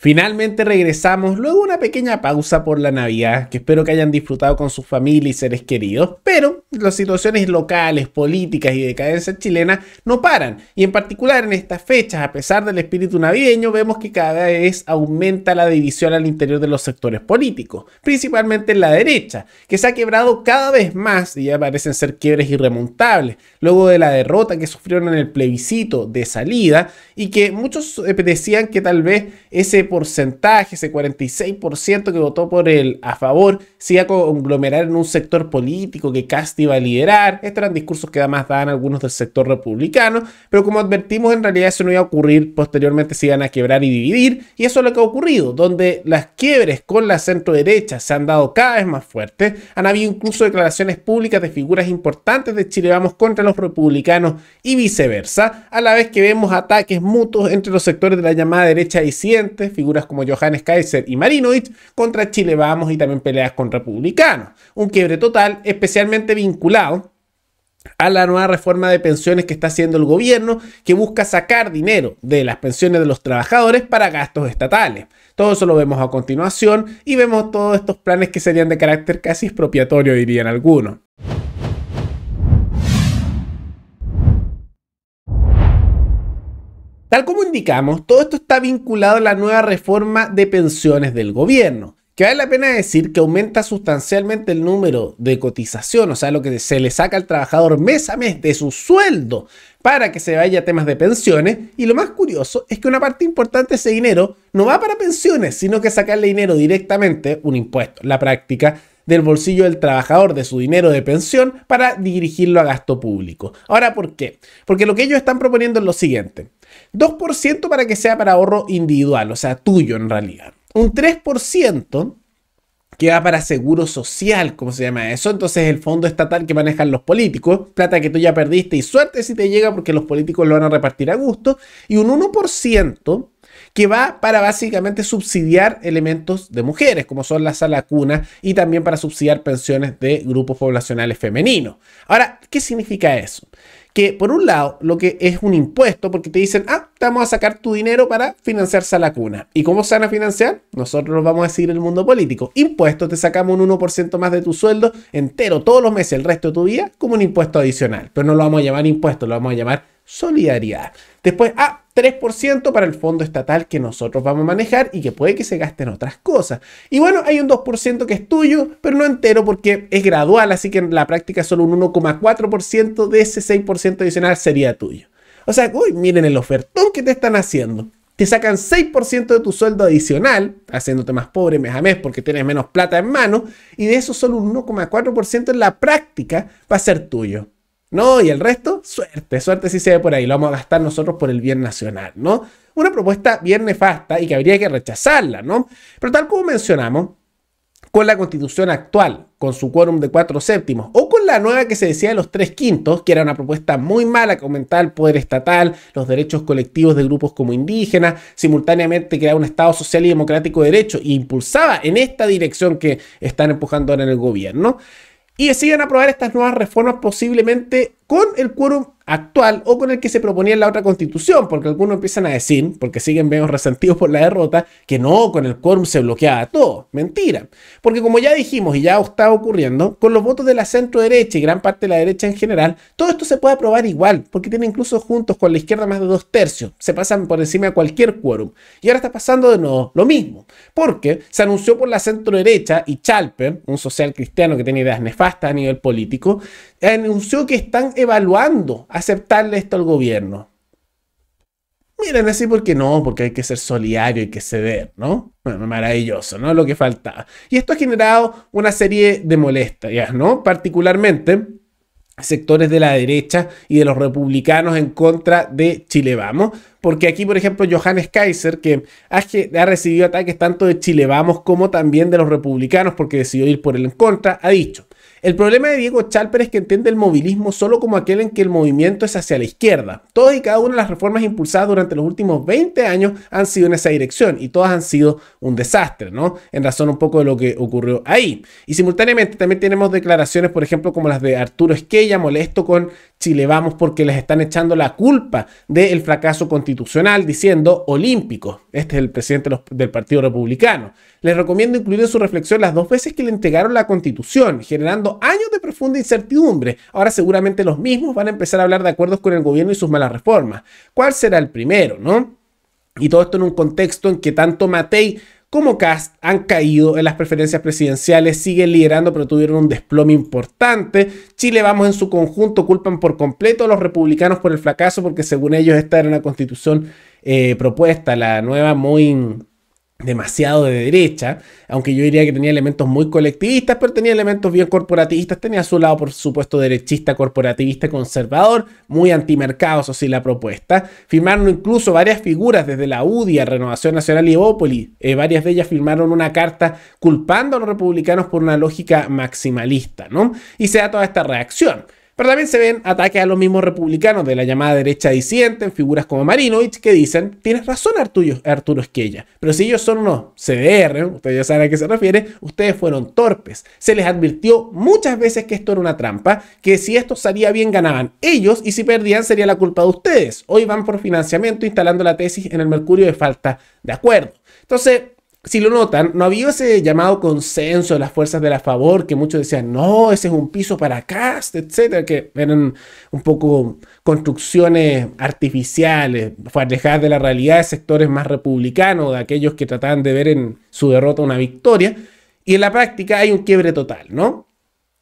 Finalmente regresamos luego una pequeña pausa por la Navidad, que espero que hayan disfrutado con sus familia y seres queridos, pero las situaciones locales, políticas y de decadencia chilena no paran, y en particular en estas fechas, a pesar del espíritu navideño, vemos que cada vez aumenta la división al interior de los sectores políticos, principalmente en la derecha, que se ha quebrado cada vez más y ya parecen ser quiebres irremontables, luego de la derrota que sufrieron en el plebiscito de salida y que muchos eh, decían que tal vez ese porcentaje, ese 46% que votó por él a favor, se iba a conglomerar en un sector político que Cast iba a liderar. Estos eran discursos que además daban algunos del sector republicano, pero como advertimos, en realidad eso no iba a ocurrir. Posteriormente se iban a quebrar y dividir, y eso es lo que ha ocurrido, donde las quiebres con la centro derecha se han dado cada vez más fuertes. Han habido incluso declaraciones públicas de figuras importantes de Chile Vamos contra los republicanos y viceversa, a la vez que vemos ataques mutuos entre los sectores de la llamada derecha disidente, figuras como Johannes Kaiser y Marinovich, contra Chile Vamos y también peleas con republicanos. Un quiebre total especialmente vinculado a la nueva reforma de pensiones que está haciendo el gobierno, que busca sacar dinero de las pensiones de los trabajadores para gastos estatales. Todo eso lo vemos a continuación y vemos todos estos planes que serían de carácter casi expropiatorio, dirían algunos. Tal como indicamos, todo esto está vinculado a la nueva reforma de pensiones del gobierno, que vale la pena decir que aumenta sustancialmente el número de cotización, o sea, lo que se le saca al trabajador mes a mes de su sueldo para que se vaya a temas de pensiones. Y lo más curioso es que una parte importante de ese dinero no va para pensiones, sino que sacarle dinero directamente, un impuesto, la práctica del bolsillo del trabajador, de su dinero de pensión, para dirigirlo a gasto público. Ahora, ¿por qué? Porque lo que ellos están proponiendo es lo siguiente. 2% para que sea para ahorro individual, o sea, tuyo en realidad. Un 3% que va para seguro social, como se llama eso. Entonces el fondo estatal que manejan los políticos, plata que tú ya perdiste y suerte si te llega porque los políticos lo van a repartir a gusto. Y un 1% que va para básicamente subsidiar elementos de mujeres, como son la sala cuna, y también para subsidiar pensiones de grupos poblacionales femeninos. Ahora, ¿qué significa eso? que por un lado lo que es un impuesto, porque te dicen, ah, te vamos a sacar tu dinero para financiarse a la cuna. ¿Y cómo se van a financiar? Nosotros nos vamos a decir el mundo político. Impuesto, te sacamos un 1% más de tu sueldo entero todos los meses, el resto de tu vida, como un impuesto adicional. Pero no lo vamos a llamar impuesto, lo vamos a llamar solidaridad. Después, ah, 3% para el fondo estatal que nosotros vamos a manejar y que puede que se gaste en otras cosas. Y bueno, hay un 2% que es tuyo, pero no entero porque es gradual, así que en la práctica solo un 1,4% de ese 6% adicional sería tuyo. O sea, uy, miren el ofertón que te están haciendo. Te sacan 6% de tu sueldo adicional, haciéndote más pobre mes a mes porque tienes menos plata en mano, y de eso solo un 1,4% en la práctica va a ser tuyo. No, y el resto, suerte, suerte si se ve por ahí, lo vamos a gastar nosotros por el bien nacional, ¿no? Una propuesta bien nefasta y que habría que rechazarla, ¿no? Pero tal como mencionamos, con la constitución actual, con su quórum de cuatro séptimos, o con la nueva que se decía de los tres quintos, que era una propuesta muy mala que aumentaba el poder estatal, los derechos colectivos de grupos como indígenas, simultáneamente creaba un Estado social y democrático de derecho, e impulsaba en esta dirección que están empujando ahora en el gobierno y deciden aprobar estas nuevas reformas posiblemente con el quórum actual o con el que se proponía en la otra constitución, porque algunos empiezan a decir, porque siguen menos resentidos por la derrota, que no, con el quórum se bloqueaba todo. Mentira. Porque como ya dijimos y ya está ocurriendo, con los votos de la centro derecha y gran parte de la derecha en general, todo esto se puede aprobar igual, porque tiene incluso juntos con la izquierda más de dos tercios, se pasan por encima de cualquier quórum. Y ahora está pasando de nuevo lo mismo, porque se anunció por la centro derecha y Chalpe, un social cristiano que tiene ideas nefastas a nivel político, anunció que están evaluando aceptarle esto al gobierno. Miren, así porque no, porque hay que ser solidario, hay que ceder, ¿no? maravilloso, ¿no? Lo que faltaba. Y esto ha generado una serie de molestias, ¿no? Particularmente sectores de la derecha y de los republicanos en contra de Chile Vamos, porque aquí, por ejemplo, Johannes Kaiser, que ha, recibido ataques tanto de Chile Vamos como también de los republicanos porque decidió ir por él en contra, ha dicho, el problema de Diego Chalper es que entiende el movilismo solo como aquel en que el movimiento es hacia la izquierda. Todas y cada una de las reformas impulsadas durante los últimos 20 años han sido en esa dirección y todas han sido un desastre, ¿no? En razón un poco de lo que ocurrió ahí. Y simultáneamente también tenemos declaraciones, por ejemplo, como las de Arturo Esquella, molesto con Chile Vamos porque les están echando la culpa del fracaso constitucional, diciendo olímpico. Este es el presidente del Partido Republicano. Les recomiendo incluir en su reflexión las dos veces que le entregaron la constitución, generando años de profunda incertidumbre. Ahora seguramente los mismos van a empezar a hablar de acuerdos con el gobierno y sus malas reformas. ¿Cuál será el primero, no? Y todo esto en un contexto en que tanto Matei como Cast han caído en las preferencias presidenciales, siguen liderando, pero tuvieron un desplome importante. Chile Vamos en su conjunto culpan por completo a los republicanos por el fracaso, porque según ellos esta era una constitución eh, propuesta, la nueva muy demasiado de derecha, aunque yo diría que tenía elementos muy colectivistas, pero tenía elementos bien corporativistas, tenía a su lado por supuesto derechista, corporativista, conservador, muy antimercado, eso sí, la propuesta. Firmaron incluso varias figuras desde la UDIA, Renovación Nacional y Evópolis, eh, varias de ellas firmaron una carta culpando a los republicanos por una lógica maximalista, ¿no? Y se da toda esta reacción. Pero también se ven ataques a los mismos republicanos de la llamada derecha disidente en figuras como Marinovich que dicen, tienes razón Arturo, Arturo Esquella, pero si ellos son unos CDR, ustedes ya saben a qué se refiere, ustedes fueron torpes. Se les advirtió muchas veces que esto era una trampa, que si esto salía bien ganaban ellos y si perdían sería la culpa de ustedes. Hoy van por financiamiento instalando la tesis en el Mercurio de falta de acuerdo. Entonces, si lo notan, no había ese llamado consenso de las fuerzas de la favor, que muchos decían, no, ese es un piso para cast, etcétera, que eran un poco construcciones artificiales, alejadas de la realidad de sectores más republicanos, de aquellos que trataban de ver en su derrota una victoria, y en la práctica hay un quiebre total, ¿no?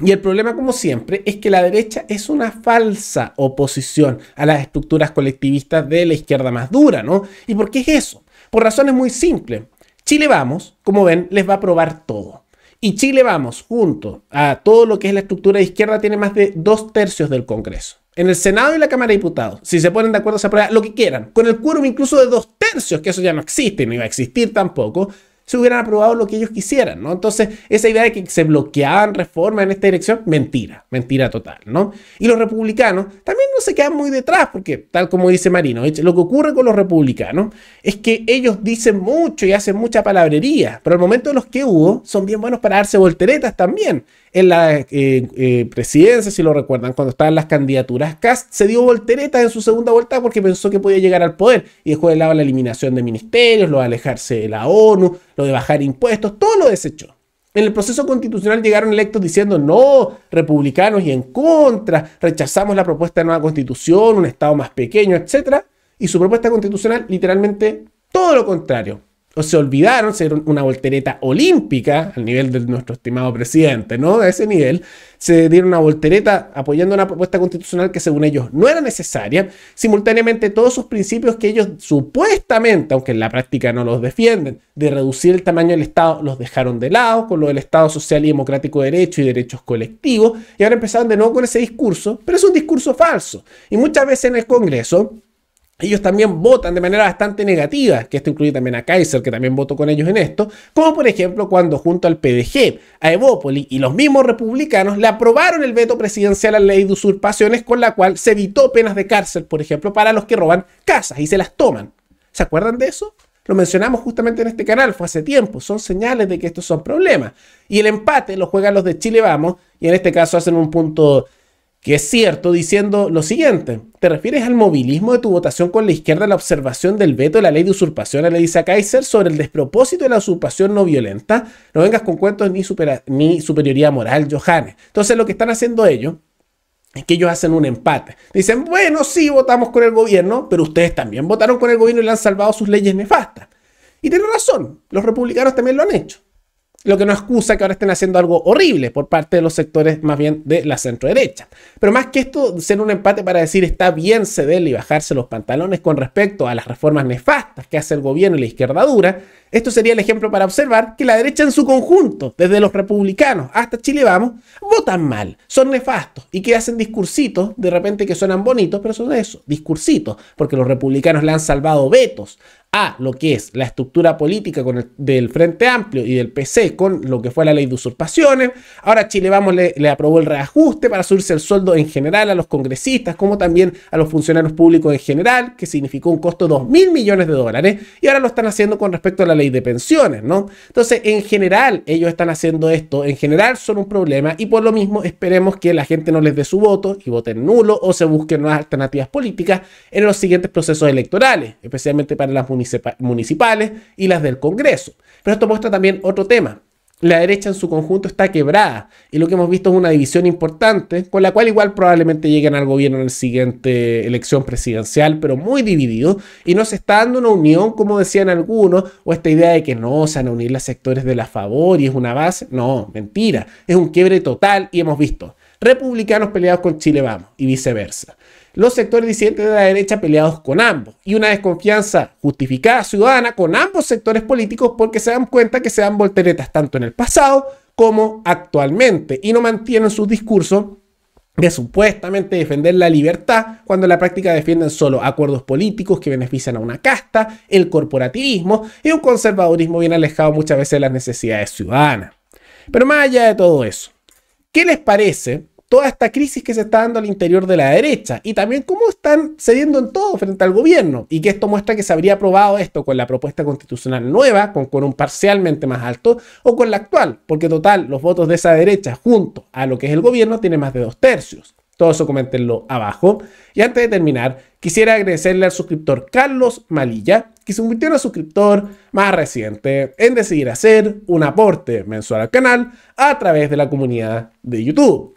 Y el problema, como siempre, es que la derecha es una falsa oposición a las estructuras colectivistas de la izquierda más dura, ¿no? ¿Y por qué es eso? Por razones muy simples. Chile Vamos, como ven, les va a probar todo. Y Chile Vamos, junto a todo lo que es la estructura de izquierda, tiene más de dos tercios del Congreso. En el Senado y la Cámara de Diputados, si se ponen de acuerdo, se aprueba lo que quieran, con el quórum incluso de dos tercios, que eso ya no existe, ni va a existir tampoco, se hubieran aprobado lo que ellos quisieran, ¿no? Entonces, esa idea de que se bloqueaban reformas en esta dirección, mentira, mentira total, ¿no? Y los republicanos también no se quedan muy detrás, porque tal como dice Marino, lo que ocurre con los republicanos es que ellos dicen mucho y hacen mucha palabrería, pero al momento de los que hubo, son bien buenos para darse volteretas también en la eh, eh, presidencia, si lo recuerdan, cuando estaban las candidaturas, Cast se dio volteretas en su segunda vuelta porque pensó que podía llegar al poder y dejó de lado la eliminación de ministerios, lo de alejarse de la ONU, lo de bajar impuestos, todo lo desechó. En el proceso constitucional llegaron electos diciendo no, republicanos y en contra, rechazamos la propuesta de nueva constitución, un Estado más pequeño, etc. Y su propuesta constitucional literalmente todo lo contrario o se olvidaron, se dieron una voltereta olímpica al nivel de nuestro estimado presidente, ¿no? A ese nivel, se dieron una voltereta apoyando una propuesta constitucional que según ellos no era necesaria. Simultáneamente, todos sus principios que ellos supuestamente, aunque en la práctica no los defienden, de reducir el tamaño del Estado, los dejaron de lado con lo del Estado social y democrático de derecho y derechos colectivos, y ahora empezaron de nuevo con ese discurso, pero es un discurso falso. Y muchas veces en el Congreso, ellos también votan de manera bastante negativa, que esto incluye también a Kaiser, que también votó con ellos en esto, como por ejemplo cuando junto al PDG, a Evópoli y los mismos republicanos le aprobaron el veto presidencial a la ley de usurpaciones con la cual se evitó penas de cárcel, por ejemplo, para los que roban casas y se las toman. ¿Se acuerdan de eso? Lo mencionamos justamente en este canal, fue hace tiempo, son señales de que estos son problemas. Y el empate lo juegan los de Chile Vamos, y en este caso hacen un punto que es cierto, diciendo lo siguiente. ¿Te refieres al movilismo de tu votación con la izquierda la observación del veto de la ley de usurpación a la a Kaiser sobre el despropósito de la usurpación no violenta? No vengas con cuentos ni, ni superioridad moral, Johannes. Entonces lo que están haciendo ellos es que ellos hacen un empate. Dicen, bueno, sí, votamos con el gobierno, pero ustedes también votaron con el gobierno y le han salvado sus leyes nefastas. Y tienen razón, los republicanos también lo han hecho lo que no excusa que ahora estén haciendo algo horrible por parte de los sectores más bien de la centro derecha. Pero más que esto, ser un empate para decir está bien cederle y bajarse los pantalones con respecto a las reformas nefastas que hace el gobierno y la izquierda dura, esto sería el ejemplo para observar que la derecha en su conjunto, desde los republicanos hasta Chile Vamos, votan mal, son nefastos y que hacen discursitos de repente que suenan bonitos, pero son eso, discursitos, porque los republicanos le han salvado vetos a lo que es la estructura política con el, del Frente Amplio y del PC con lo que fue la ley de usurpaciones. Ahora Chile Vamos le, aprobó el reajuste para subirse el sueldo en general a los congresistas, como también a los funcionarios públicos en general, que significó un costo de 2 mil millones de dólares. Y ahora lo están haciendo con respecto a la ley de pensiones, ¿no? Entonces, en general, ellos están haciendo esto, en general son un problema y por lo mismo esperemos que la gente no les dé su voto y voten nulo o se busquen nuevas alternativas políticas en los siguientes procesos electorales, especialmente para las municipales y las del Congreso. Pero esto muestra también otro tema. La derecha en su conjunto está quebrada y lo que hemos visto es una división importante con la cual igual probablemente lleguen al gobierno en la siguiente elección presidencial, pero muy divididos y no se está dando una unión como decían algunos o esta idea de que no se van a unir los sectores de la favor y es una base. No, mentira, es un quiebre total y hemos visto republicanos peleados con Chile Vamos y viceversa. Los sectores disidentes de la derecha peleados con ambos y una desconfianza justificada ciudadana con ambos sectores políticos porque se dan cuenta que se dan volteretas tanto en el pasado como actualmente y no mantienen sus discursos de supuestamente defender la libertad, cuando en la práctica defienden solo acuerdos políticos que benefician a una casta, el corporativismo y un conservadurismo bien alejado muchas veces de las necesidades ciudadanas. Pero más allá de todo eso, ¿qué les parece toda esta crisis que se está dando al interior de la derecha y también cómo están cediendo en todo frente al gobierno y que esto muestra que se habría aprobado esto con la propuesta constitucional nueva, con, con un parcialmente más alto o con la actual, porque total, los votos de esa derecha junto a lo que es el gobierno tiene más de dos tercios. Todo eso coméntenlo abajo. Y antes de terminar, quisiera agradecerle al suscriptor Carlos Malilla, que se convirtió en el suscriptor más reciente en decidir hacer un aporte mensual al canal a través de la comunidad de YouTube.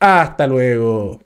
Hasta luego.